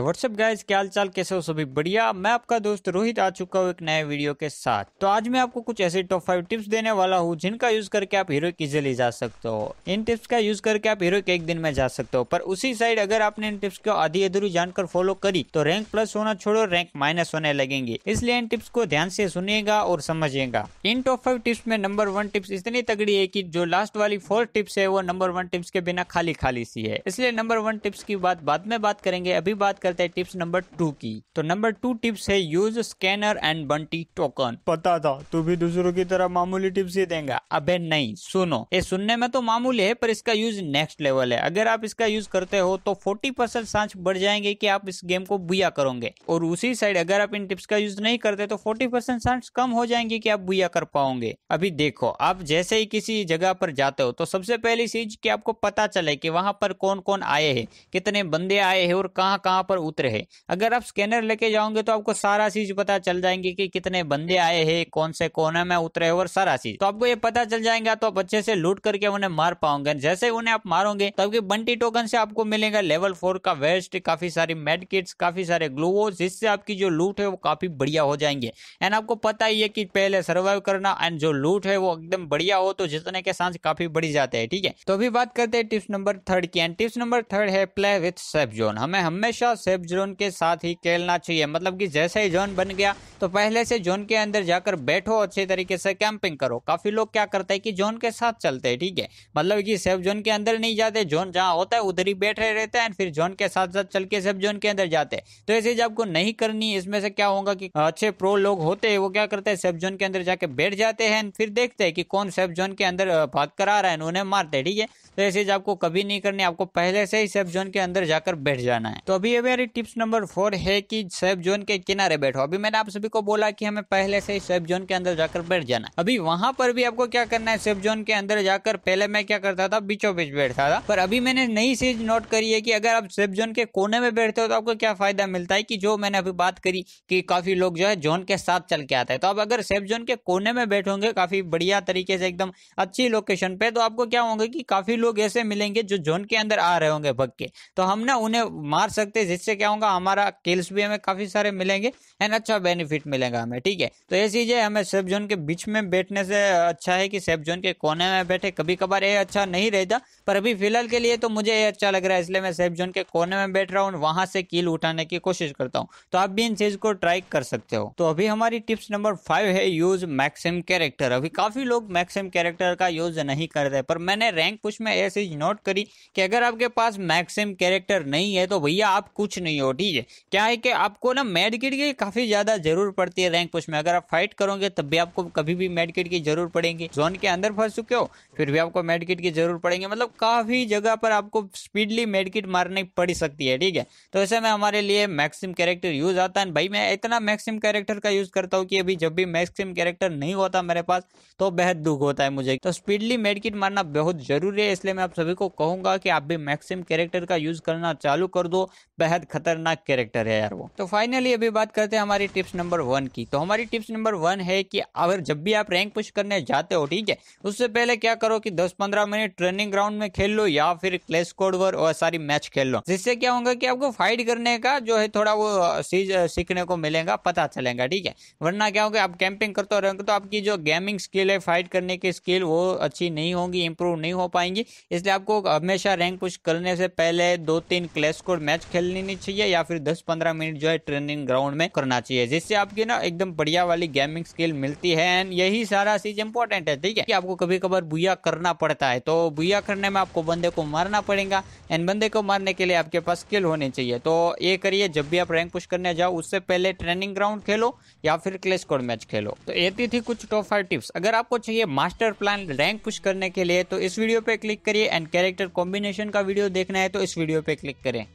WhatsApp what's up guys क्या हाल चाल कैसे हो सभी बढ़िया मैं आपका दोस्त रोहित आ चुका हूँ एक नए वीडियो के साथ तो आज मैं आपको कुछ ऐसे टॉप फाइव टिप्स देने वाला हूँ जिनका यूज करके आप हीरो इजिली जा सकते हो इन टिप्स का यूज करके आप हीरो एक दिन में जा सकते हो पर उसी साइड अगर आपने इन टिप्स को आधी अधूरी जानकर फॉलो करी तो रैंक प्लस होना छोड़ो रैंक माइनस होने लगेंगे इसलिए इन टिप्स को ध्यान से सुनिएगा और समझिएगा इन टॉप फाइव टिप्स में नंबर वन टिप्स इतनी तगड़ी है की जो लास्ट वाली फोर टिप्स है वो नंबर वन टिप्स के बिना खाली खाली सी है इसलिए नंबर वन टिप्स की बात बाद में बात करेंगे अभी बात करते हैं टिप्स नंबर टू की तो नंबर टू टिप्स है use scanner and bounty token पता था तू भी दूसरों की तरह मामूली टिप्स ही देगा अबे नहीं सुनो ये सुनने में तो मामूली है पर इसका यूज नेक्स्ट लेवल है अगर आप इसका यूज करते हो तो फोर्टी परसेंट सांस बढ़ जाएंगे की आप इस गेम को बुया करोगे और उसी साइड अगर आप इन टिप्स का यूज नहीं करते तो फोर्टी परसेंट चांस कम हो जाएंगे की आप बुया कर पाओगे अभी देखो आप जैसे ही किसी जगह पर जाते हो तो सबसे पहली चीज की आपको पता चले की वहाँ पर कौन कौन आए है कितने बंदे आए हैं और कहाँ कहाँ पर पर उतरे हैं अगर आप स्कैनर लेके जाओगे तो आपको सारा चीज पता चल जाएंगे कि कितने बंदे आए हैं कौन से कोने में उतरे और सारा चीज तो आपको ये पता चल जाएगा तो आप अच्छे से लूट करके उन्हें मार पाओगे जैसे उन्हें आप मारोगे तो आपकी बंटी टोकन से आपको मिलेगा लेवल फोर का वेस्ट काफी सारी मेड किट्स काफी सारे ग्लूवो जिससे आपकी जो लूट है वो काफी बढ़िया हो जाएंगे एंड आपको पता ही है कि पहले सर्वाइव करना एंड जो लूट है वो एकदम बढ़िया हो तो जितने के सांस काफी बढ़ जाते हैं ठीक है तो अभी बात करते हैं टिप्स नंबर थर्ड की एंड टिप्स नंबर थर्ड है प्ले विथ सेफ जोन हमें हमेशा सेफ जोन के साथ ही खेलना चाहिए मतलब कि जैसे ही जोन बन गया तो पहले से जोन के अंदर जाकर बैठो अच्छे तरीके से कैंपिंग करो काफी लोग क्या करते हैं कि जोन के साथ चलते हैं ठीक है मतलब कि सेफ जोन के अंदर नहीं जाते जोन जहाँ होता है उधर ही बैठे रहते हैं फिर जोन के साथ साथ चल के सेफ जोन के अंदर जाते हैं तो ऐसे जब को नहीं करनी इसमें से क्या होगा कि अच्छे प्रो लोग होते हैं वो क्या करते हैं सेफ जोन के अंदर जाके बैठ जाते हैं फिर देखते हैं कि कौन सेफ जोन के अंदर भाग करा रहा है उन्हें मारते हैं ठीक है तो ऐसे आपको कभी नहीं करनी आपको पहले से ही सेफ जोन के अंदर जाकर बैठ जाना है तो अभी वेरी टिप्स नंबर फोर है कि सेफ जोन के किनारे बैठो अभी मैंने आप सभी को बोला कि हमें पहले से ही सेफ जोन के अंदर जाकर बैठ जाना अभी वहां पर भी आपको क्या करना है सेफ जोन के अंदर जाकर पहले मैं क्या करता था बीचों बीच बैठता था पर अभी मैंने नई चीज नोट करी है कि अगर आप सेफ जोन के कोने में बैठते हो तो आपको क्या फायदा मिलता है कि जो मैंने अभी बात करी कि काफी लोग जो है जोन के साथ चल के आते हैं तो आप अगर सेफ जोन के कोने में बैठोगे काफी बढ़िया तरीके से एकदम अच्छी लोकेशन पे तो आपको क्या होंगे कि काफी लोग ऐसे मिलेंगे जो जोन के अंदर आ रहे होंगे भग के तो हम ना उन्हें मार सकते जिससे क्या होगा हमारा किल्स भी हमें काफ़ी सारे मिलेंगे एंड अच्छा बेनिफिट मिलेगा हमें ठीक है तो ये चीज़ें हमें सेफ जोन के बीच में बैठने से अच्छा है कि सेफ जोन के कोने में बैठे कभी कभार ये अच्छा नहीं रहता पर अभी फिलहाल के लिए तो मुझे ये अच्छा लग रहा है इसलिए मैं सेफ जोन के कोने में बैठ रहा हूँ वहां से कील उठाने की कोशिश करता हूँ तो आप भी इन चीज़ को ट्राई कर सकते हो तो अभी हमारी टिप्स नंबर फाइव है यूज मैक्सिम कैरेक्टर अभी काफ़ी लोग मैक्सिम कैरेक्टर का यूज नहीं कर रहे पर मैंने रैंक पुश में ऐसी नोट करी कि अगर आपके पास मैक्सिम कैरेक्टर नहीं है तो भैया आप कुछ कुछ नहीं हो ठीक है क्या है कि आपको ना मेड किट की काफ़ी ज़्यादा जरूर पड़ती है रैंक पुश में अगर आप फाइट करोगे तब भी आपको कभी भी मेड किट की जरूर पड़ेगी जोन के अंदर फंस चुके हो फिर भी आपको मेड किट की जरूर पड़ेगी मतलब काफ़ी जगह पर आपको स्पीडली मेड किट मारनी पड़ सकती है ठीक है तो ऐसे में हमारे लिए मैक्सिम कैरेक्टर यूज़ आता है भाई मैं इतना मैक्सिम कैरेक्टर का यूज़ करता हूँ कि अभी जब भी मैक्सिम कैरेक्टर नहीं होता मेरे पास तो बेहद दुख होता है मुझे तो स्पीडली मेड किट मारना बहुत जरूरी है इसलिए मैं आप सभी को कहूंगा कि आप भी मैक्सिम कैरेक्टर का यूज़ करना चालू कर दो बेहद बेहद खतरनाक कैरेक्टर है यार वो तो फाइनली अभी बात करते हैं हमारी टिप्स नंबर वन की तो हमारी टिप्स नंबर वन है कि अगर जब भी आप रैंक पुश करने जाते हो ठीक है उससे पहले क्या करो कि 10-15 मिनट ट्रेनिंग ग्राउंड में खेल लो या फिर क्लेस कोड वर और सारी मैच खेल लो जिससे क्या होगा की आपको फाइट करने का जो है थोड़ा वो सीखने को मिलेगा पता चलेगा ठीक है वरना क्या होगा आप कैंपिंग करते रहोगे तो आपकी जो गेमिंग स्किल है फाइट करने की स्किल वो अच्छी नहीं होगी इंप्रूव नहीं हो पाएंगी इसलिए आपको हमेशा रैंक पुश करने से पहले दो तीन क्लेस कोड मैच खेलनी लेनी चाहिए या फिर दस पंद्रह मिनट जो है ट्रेनिंग ग्राउंड में करना चाहिए जिससे आपकी ना एकदम बढ़िया वाली गेमिंग स्किल मिलती है एंड यही सारा चीज इंपॉर्टेंट है ठीक है कि आपको कभी कभार बुया करना पड़ता है तो बुया करने में आपको बंदे को मारना पड़ेगा एंड बंदे को मारने के लिए आपके पास स्किल होनी चाहिए तो ये करिए जब भी आप रैंक पुश करने जाओ उससे पहले ट्रेनिंग ग्राउंड खेलो या फिर क्लेश कोड मैच खेलो तो ये थी कुछ टॉप फाइव टिप्स अगर आपको चाहिए मास्टर प्लान रैंक पुश करने के लिए तो इस वीडियो पे क्लिक करिए एंड कैरेक्टर कॉम्बिनेशन का वीडियो देखना है तो इस वीडियो पे क्लिक करें